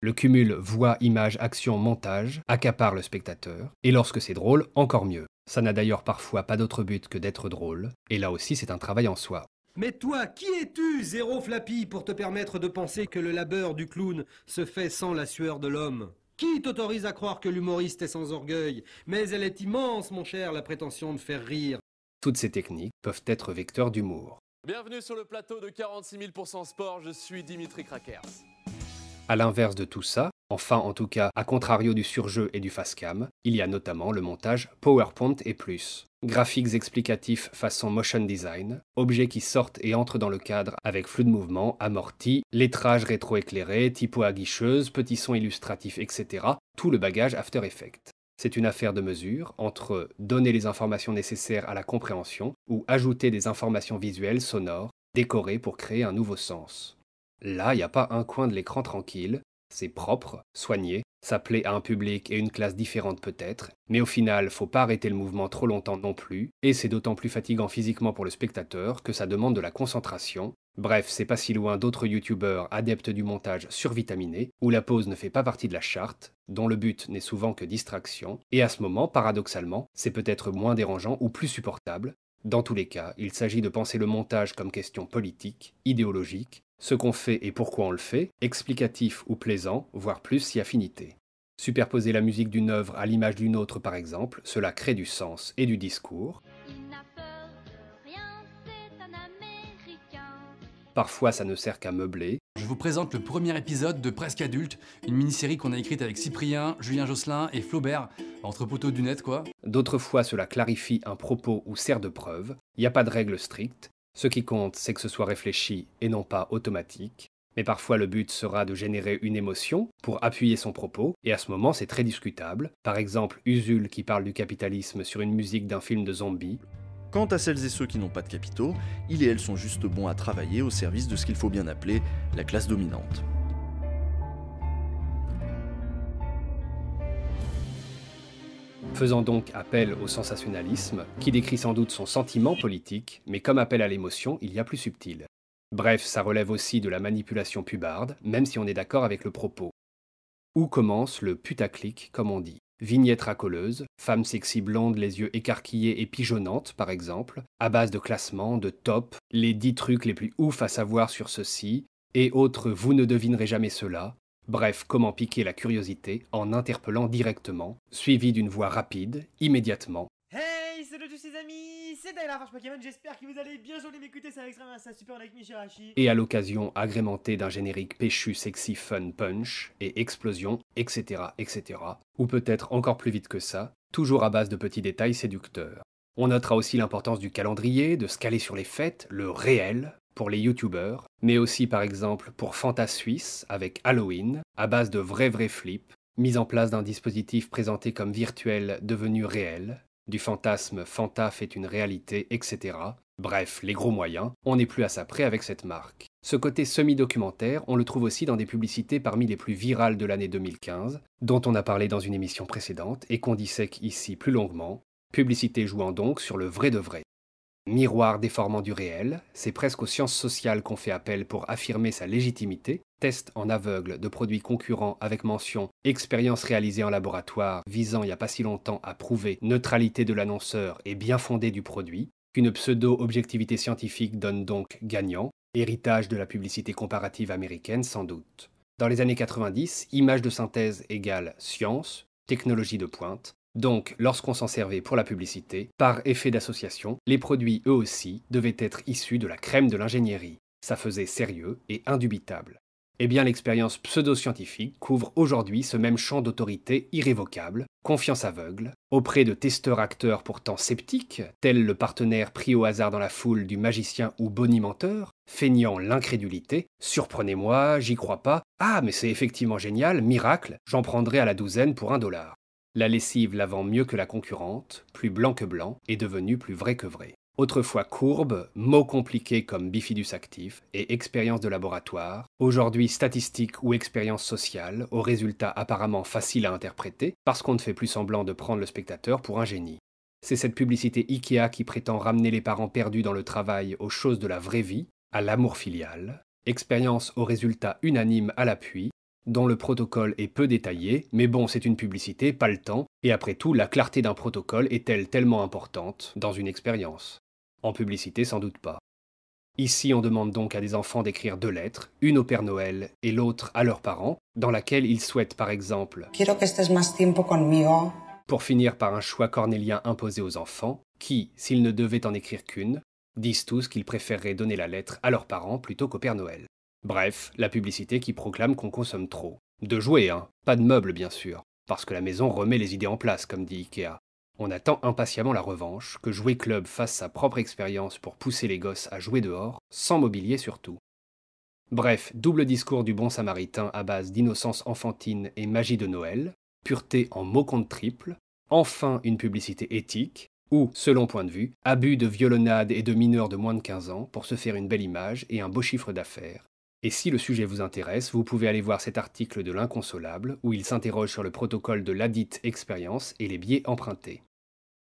Le cumul voix, image, action, montage accapare le spectateur, et lorsque c'est drôle, encore mieux. Ça n'a d'ailleurs parfois pas d'autre but que d'être drôle, et là aussi c'est un travail en soi. Mais toi, qui es-tu, zéro flappy, pour te permettre de penser que le labeur du clown se fait sans la sueur de l'homme qui t'autorise à croire que l'humoriste est sans orgueil Mais elle est immense, mon cher, la prétention de faire rire. Toutes ces techniques peuvent être vecteurs d'humour. Bienvenue sur le plateau de 46 000% sport, je suis Dimitri Krakers. À l'inverse de tout ça, enfin en tout cas à contrario du surjeu et du facecam, il y a notamment le montage PowerPoint et plus. Graphiques explicatifs façon motion design, objets qui sortent et entrent dans le cadre avec flux de mouvement, amorti, lettrage rétroéclairé, typo guicheuse, petits sons illustratifs, etc. Tout le bagage After Effects. C'est une affaire de mesure entre donner les informations nécessaires à la compréhension ou ajouter des informations visuelles, sonores, décorées pour créer un nouveau sens. Là, il n'y a pas un coin de l'écran tranquille, c'est propre, soigné, ça plaît à un public et une classe différente peut-être, mais au final, faut pas arrêter le mouvement trop longtemps non plus, et c'est d'autant plus fatigant physiquement pour le spectateur que ça demande de la concentration. Bref, c'est pas si loin d'autres youtubeurs adeptes du montage survitaminé, où la pause ne fait pas partie de la charte, dont le but n'est souvent que distraction, et à ce moment, paradoxalement, c'est peut-être moins dérangeant ou plus supportable. Dans tous les cas, il s'agit de penser le montage comme question politique, idéologique, ce qu'on fait et pourquoi on le fait, explicatif ou plaisant, voire plus si affinité. Superposer la musique d'une œuvre à l'image d'une autre par exemple, cela crée du sens et du discours. Parfois ça ne sert qu'à meubler. Je vous présente le premier épisode de Presque Adulte, une mini-série qu'on a écrite avec Cyprien, Julien Josselin et Flaubert, entre poteaux du net quoi. D'autres fois cela clarifie un propos ou sert de preuve, il n'y a pas de règle stricte, ce qui compte, c'est que ce soit réfléchi et non pas automatique, mais parfois le but sera de générer une émotion pour appuyer son propos, et à ce moment c'est très discutable. Par exemple, Usul qui parle du capitalisme sur une musique d'un film de zombies. Quant à celles et ceux qui n'ont pas de capitaux, ils et elles sont juste bons à travailler au service de ce qu'il faut bien appeler la classe dominante. faisant donc appel au sensationnalisme, qui décrit sans doute son sentiment politique, mais comme appel à l'émotion, il y a plus subtil. Bref, ça relève aussi de la manipulation pubarde, même si on est d'accord avec le propos. Où commence le putaclic, comme on dit Vignette racoleuse, femme sexy blonde, les yeux écarquillés et pigeonnantes, par exemple, à base de classements, de top, les dix trucs les plus oufs à savoir sur ceci, et autres vous ne devinerez jamais cela, Bref, comment piquer la curiosité en interpellant directement, suivi d'une voix rapide, immédiatement. Hey, salut tous les amis, c'est Dayla Pokémon, j'espère que vous allez bien, j'en ai m'écouter, c'est extrêmement ça super avec Michirachi. Et à l'occasion, agrémenté d'un générique péchu, sexy, fun, punch, et explosion, etc., etc. Ou peut-être encore plus vite que ça, toujours à base de petits détails séducteurs. On notera aussi l'importance du calendrier, de se caler sur les fêtes, le réel, pour les youtubeurs, mais aussi par exemple pour Fanta Suisse avec Halloween, à base de vrais vrais flips, mise en place d'un dispositif présenté comme virtuel devenu réel, du fantasme Fanta fait une réalité, etc. Bref, les gros moyens, on n'est plus à sa près avec cette marque. Ce côté semi-documentaire, on le trouve aussi dans des publicités parmi les plus virales de l'année 2015, dont on a parlé dans une émission précédente et qu'on dissèque ici plus longuement, publicité jouant donc sur le vrai de vrai. Miroir déformant du réel, c'est presque aux sciences sociales qu'on fait appel pour affirmer sa légitimité, test en aveugle de produits concurrents avec mention expérience réalisée en laboratoire visant il n'y a pas si longtemps à prouver neutralité de l'annonceur et bien fondée du produit, qu'une pseudo-objectivité scientifique donne donc gagnant, héritage de la publicité comparative américaine sans doute. Dans les années 90, image de synthèse égale science, technologie de pointe, donc, lorsqu'on s'en servait pour la publicité, par effet d'association, les produits eux aussi devaient être issus de la crème de l'ingénierie. Ça faisait sérieux et indubitable. Eh bien, l'expérience pseudo-scientifique couvre aujourd'hui ce même champ d'autorité irrévocable, confiance aveugle, auprès de testeurs-acteurs pourtant sceptiques, tels le partenaire pris au hasard dans la foule du magicien ou bonimenteur, feignant l'incrédulité, surprenez-moi, j'y crois pas, ah, mais c'est effectivement génial, miracle, j'en prendrai à la douzaine pour un dollar. La lessive lavant mieux que la concurrente, plus blanc que blanc, est devenue plus vrai que vrai. Autrefois courbe, mots compliqués comme bifidus actif et expérience de laboratoire, aujourd'hui statistique ou expérience sociale, aux résultats apparemment faciles à interpréter, parce qu'on ne fait plus semblant de prendre le spectateur pour un génie. C'est cette publicité IKEA qui prétend ramener les parents perdus dans le travail aux choses de la vraie vie, à l'amour filial, expérience aux résultats unanimes à l'appui, dont le protocole est peu détaillé, mais bon, c'est une publicité, pas le temps, et après tout, la clarté d'un protocole est-elle tellement importante dans une expérience En publicité, sans doute pas. Ici, on demande donc à des enfants d'écrire deux lettres, une au Père Noël et l'autre à leurs parents, dans laquelle ils souhaitent par exemple que pour finir par un choix cornélien imposé aux enfants, qui, s'ils ne devaient en écrire qu'une, disent tous qu'ils préféreraient donner la lettre à leurs parents plutôt qu'au Père Noël. Bref, la publicité qui proclame qu'on consomme trop. De jouets, hein, pas de meubles bien sûr, parce que la maison remet les idées en place, comme dit Ikea. On attend impatiemment la revanche, que Jouet Club fasse sa propre expérience pour pousser les gosses à jouer dehors, sans mobilier surtout. Bref, double discours du bon samaritain à base d'innocence enfantine et magie de Noël, pureté en mots compte triple, enfin une publicité éthique, ou, selon point de vue, abus de violonnades et de mineurs de moins de 15 ans pour se faire une belle image et un beau chiffre d'affaires, et si le sujet vous intéresse, vous pouvez aller voir cet article de l'Inconsolable où il s'interroge sur le protocole de l'adite expérience et les biais empruntés.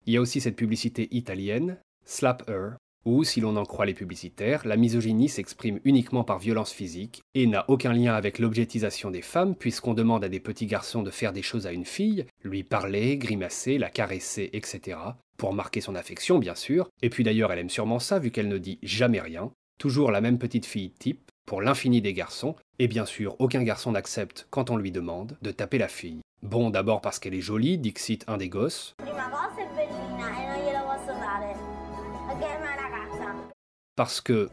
Il y a aussi cette publicité italienne, Slap Her, où, si l'on en croit les publicitaires, la misogynie s'exprime uniquement par violence physique et n'a aucun lien avec l'objetisation des femmes puisqu'on demande à des petits garçons de faire des choses à une fille, lui parler, grimacer, la caresser, etc., pour marquer son affection bien sûr, et puis d'ailleurs elle aime sûrement ça vu qu'elle ne dit jamais rien, toujours la même petite fille type, pour l'infini des garçons, et bien sûr aucun garçon n'accepte, quand on lui demande, de taper la fille. Bon, d'abord parce qu'elle est jolie, cite un des gosses. Parce que...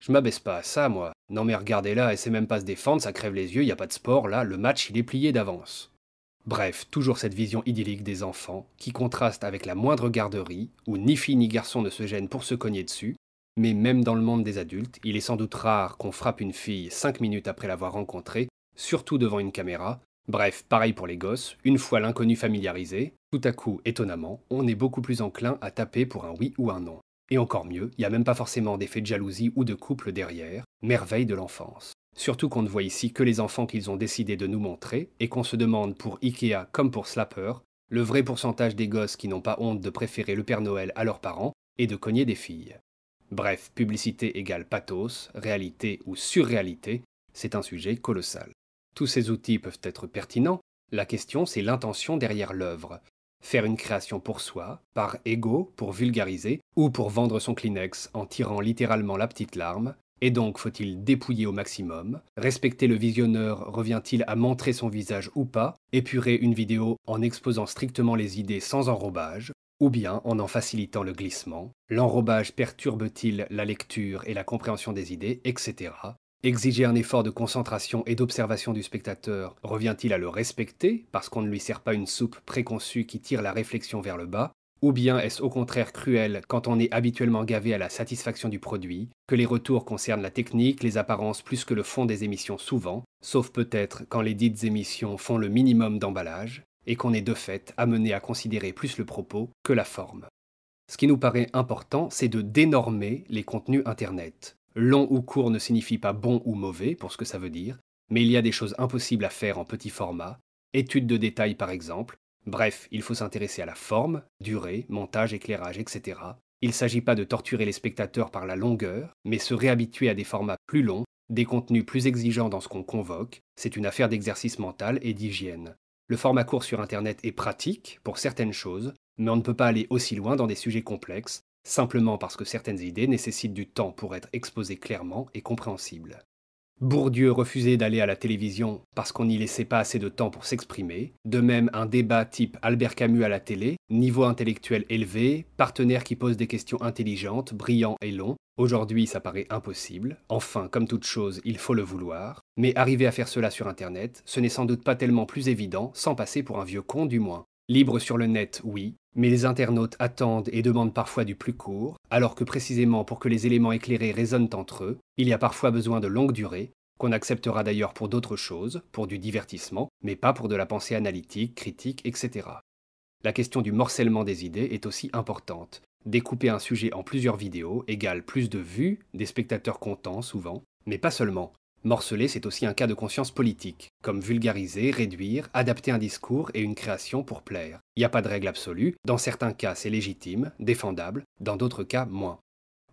Je m'abaisse pas à ça, moi. Non mais regardez là, elle sait même pas se défendre, ça crève les yeux, y a pas de sport, là, le match il est plié d'avance. Bref, toujours cette vision idyllique des enfants, qui contraste avec la moindre garderie, où ni fille ni garçon ne se gêne pour se cogner dessus, mais même dans le monde des adultes, il est sans doute rare qu'on frappe une fille 5 minutes après l'avoir rencontrée, surtout devant une caméra. Bref, pareil pour les gosses, une fois l'inconnu familiarisé, tout à coup, étonnamment, on est beaucoup plus enclin à taper pour un oui ou un non. Et encore mieux, il n'y a même pas forcément d'effet de jalousie ou de couple derrière, merveille de l'enfance. Surtout qu'on ne voit ici que les enfants qu'ils ont décidé de nous montrer, et qu'on se demande pour Ikea comme pour Slapper, le vrai pourcentage des gosses qui n'ont pas honte de préférer le Père Noël à leurs parents et de cogner des filles. Bref, publicité égale pathos, réalité ou surréalité, c'est un sujet colossal. Tous ces outils peuvent être pertinents, la question c'est l'intention derrière l'œuvre. Faire une création pour soi, par ego, pour vulgariser, ou pour vendre son Kleenex en tirant littéralement la petite larme, et donc faut-il dépouiller au maximum Respecter le visionneur revient-il à montrer son visage ou pas Épurer une vidéo en exposant strictement les idées sans enrobage ou bien en en facilitant le glissement, l'enrobage perturbe-t-il la lecture et la compréhension des idées, etc. Exiger un effort de concentration et d'observation du spectateur revient-il à le respecter parce qu'on ne lui sert pas une soupe préconçue qui tire la réflexion vers le bas Ou bien est-ce au contraire cruel quand on est habituellement gavé à la satisfaction du produit, que les retours concernent la technique, les apparences plus que le fond des émissions souvent, sauf peut-être quand les dites émissions font le minimum d'emballage et qu'on est de fait amené à considérer plus le propos que la forme. Ce qui nous paraît important, c'est de dénormer les contenus Internet. Long ou court ne signifie pas bon ou mauvais, pour ce que ça veut dire, mais il y a des choses impossibles à faire en petit format, études de détail par exemple, bref, il faut s'intéresser à la forme, durée, montage, éclairage, etc. Il ne s'agit pas de torturer les spectateurs par la longueur, mais se réhabituer à des formats plus longs, des contenus plus exigeants dans ce qu'on convoque, c'est une affaire d'exercice mental et d'hygiène. Le format court sur Internet est pratique pour certaines choses, mais on ne peut pas aller aussi loin dans des sujets complexes, simplement parce que certaines idées nécessitent du temps pour être exposées clairement et compréhensibles. Bourdieu refusait d'aller à la télévision parce qu'on n'y laissait pas assez de temps pour s'exprimer. De même, un débat type Albert Camus à la télé, niveau intellectuel élevé, partenaire qui pose des questions intelligentes, brillants et long. Aujourd'hui, ça paraît impossible. Enfin, comme toute chose, il faut le vouloir. Mais arriver à faire cela sur Internet, ce n'est sans doute pas tellement plus évident, sans passer pour un vieux con du moins. Libre sur le net, oui. Mais les internautes attendent et demandent parfois du plus court, alors que précisément pour que les éléments éclairés résonnent entre eux, il y a parfois besoin de longue durée, qu'on acceptera d'ailleurs pour d'autres choses, pour du divertissement, mais pas pour de la pensée analytique, critique, etc. La question du morcellement des idées est aussi importante. Découper un sujet en plusieurs vidéos égale plus de vues, des spectateurs contents souvent, mais pas seulement. Morceler, c'est aussi un cas de conscience politique, comme vulgariser, réduire, adapter un discours et une création pour plaire. Il n'y a pas de règle absolue, dans certains cas c'est légitime, défendable, dans d'autres cas moins.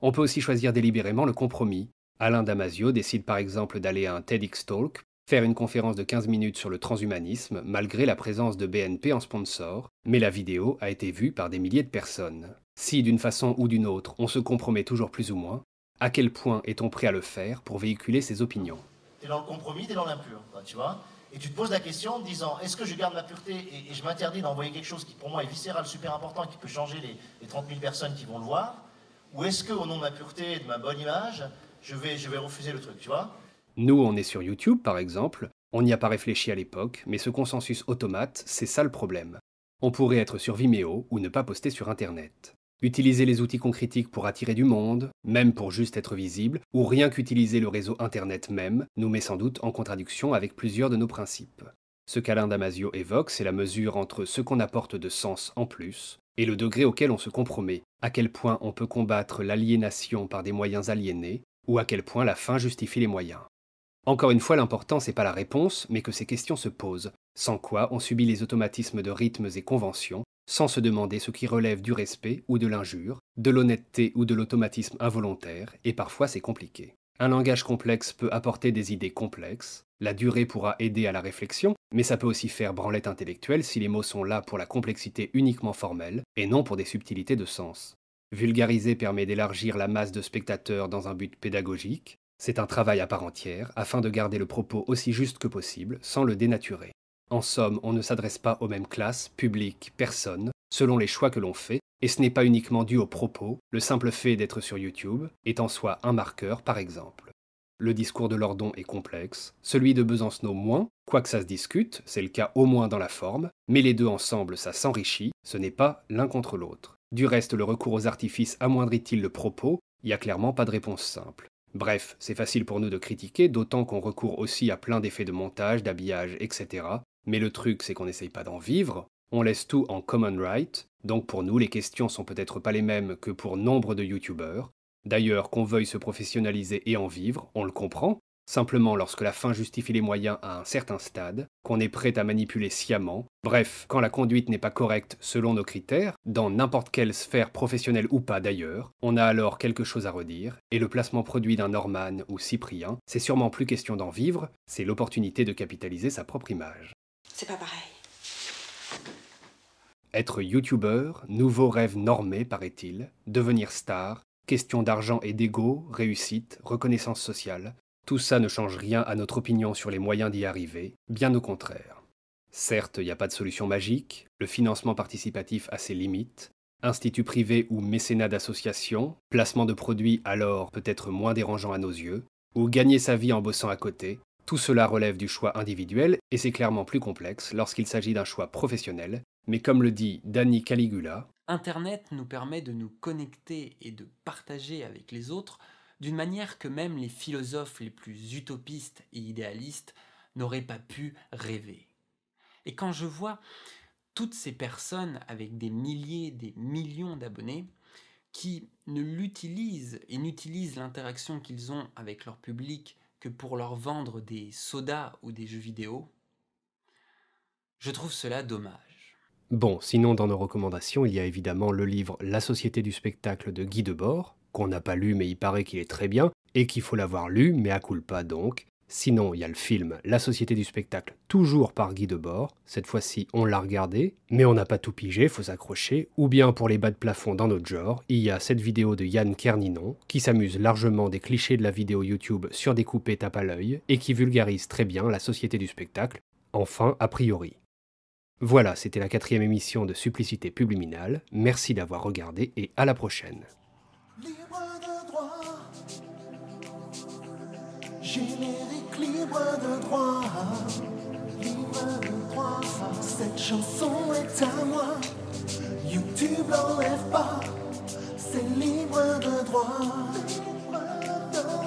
On peut aussi choisir délibérément le compromis. Alain Damasio décide par exemple d'aller à un TEDx Talk, faire une conférence de 15 minutes sur le transhumanisme malgré la présence de BNP en sponsor, mais la vidéo a été vue par des milliers de personnes. Si d'une façon ou d'une autre on se compromet toujours plus ou moins, à quel point est-on prêt à le faire pour véhiculer ses opinions T'es dans le compromis, t'es dans l'impur, tu vois et tu te poses la question en disant est-ce que je garde ma pureté et, je m'interdis d'envoyer quelque chose qui pour moi est viscéral, super important, qui peut changer les, 30 000 personnes qui vont le voir Ou est-ce que, au nom de ma pureté et de ma bonne image, je vais, je vais refuser le truc, tu vois Nous, on est sur YouTube par exemple, on n'y a pas réfléchi à l'époque, mais ce consensus automate, c'est ça le problème. On pourrait être sur Vimeo ou ne pas poster sur Internet. Utiliser les outils critique pour attirer du monde, même pour juste être visible, ou rien qu'utiliser le réseau Internet même, nous met sans doute en contradiction avec plusieurs de nos principes. Ce qu'Alain Damasio évoque, c'est la mesure entre ce qu'on apporte de sens en plus et le degré auquel on se compromet, à quel point on peut combattre l'aliénation par des moyens aliénés, ou à quel point la fin justifie les moyens. Encore une fois, l'important, n'est pas la réponse, mais que ces questions se posent, sans quoi on subit les automatismes de rythmes et conventions sans se demander ce qui relève du respect ou de l'injure, de l'honnêteté ou de l'automatisme involontaire, et parfois c'est compliqué. Un langage complexe peut apporter des idées complexes, la durée pourra aider à la réflexion, mais ça peut aussi faire branlette intellectuelle si les mots sont là pour la complexité uniquement formelle et non pour des subtilités de sens. Vulgariser permet d'élargir la masse de spectateurs dans un but pédagogique, c'est un travail à part entière afin de garder le propos aussi juste que possible sans le dénaturer. En somme, on ne s'adresse pas aux mêmes classes, publics, personnes, selon les choix que l'on fait, et ce n'est pas uniquement dû aux propos, le simple fait d'être sur YouTube est en soi un marqueur par exemple. Le discours de Lordon est complexe, celui de Besancenot moins, quoi que ça se discute, c'est le cas au moins dans la forme, mais les deux ensemble ça s'enrichit, ce n'est pas l'un contre l'autre. Du reste, le recours aux artifices amoindrit-il le propos Il n'y a clairement pas de réponse simple. Bref, c'est facile pour nous de critiquer, d'autant qu'on recourt aussi à plein d'effets de montage, d'habillage, etc., mais le truc, c'est qu'on n'essaye pas d'en vivre, on laisse tout en common right, donc pour nous, les questions sont peut-être pas les mêmes que pour nombre de YouTubeurs. D'ailleurs, qu'on veuille se professionnaliser et en vivre, on le comprend, simplement lorsque la fin justifie les moyens à un certain stade, qu'on est prêt à manipuler sciemment, bref, quand la conduite n'est pas correcte selon nos critères, dans n'importe quelle sphère professionnelle ou pas d'ailleurs, on a alors quelque chose à redire, et le placement produit d'un Norman ou Cyprien, c'est sûrement plus question d'en vivre, c'est l'opportunité de capitaliser sa propre image c'est pas pareil. Être youtubeur, nouveau rêve normé, paraît-il, devenir star, question d'argent et d'ego, réussite, reconnaissance sociale, tout ça ne change rien à notre opinion sur les moyens d'y arriver, bien au contraire. Certes, il n'y a pas de solution magique, le financement participatif a ses limites, institut privé ou mécénat d'association, placement de produits alors peut-être moins dérangeant à nos yeux, ou gagner sa vie en bossant à côté, tout cela relève du choix individuel et c'est clairement plus complexe lorsqu'il s'agit d'un choix professionnel, mais comme le dit Danny Caligula, Internet nous permet de nous connecter et de partager avec les autres d'une manière que même les philosophes les plus utopistes et idéalistes n'auraient pas pu rêver. Et quand je vois toutes ces personnes avec des milliers, des millions d'abonnés, qui ne l'utilisent et n'utilisent l'interaction qu'ils ont avec leur public que pour leur vendre des sodas ou des jeux vidéo, je trouve cela dommage. Bon, sinon dans nos recommandations, il y a évidemment le livre La société du spectacle de Guy Debord, qu'on n'a pas lu mais il paraît qu'il est très bien, et qu'il faut l'avoir lu, mais à pas, donc, Sinon, il y a le film La Société du spectacle, toujours par Guy Debord. Cette fois-ci, on l'a regardé, mais on n'a pas tout pigé, faut s'accrocher. Ou bien pour les bas de plafond dans notre genre, il y a cette vidéo de Yann Kerninon, qui s'amuse largement des clichés de la vidéo YouTube sur des coupés tape à l'œil, et qui vulgarise très bien la société du spectacle, enfin a priori. Voilà, c'était la quatrième émission de Supplicité Publiminale. Merci d'avoir regardé et à la prochaine. Générique libre de droit, libre de droit. Cette chanson est à moi, YouTube l'enlève pas, c'est libre de droit. Libre de droit.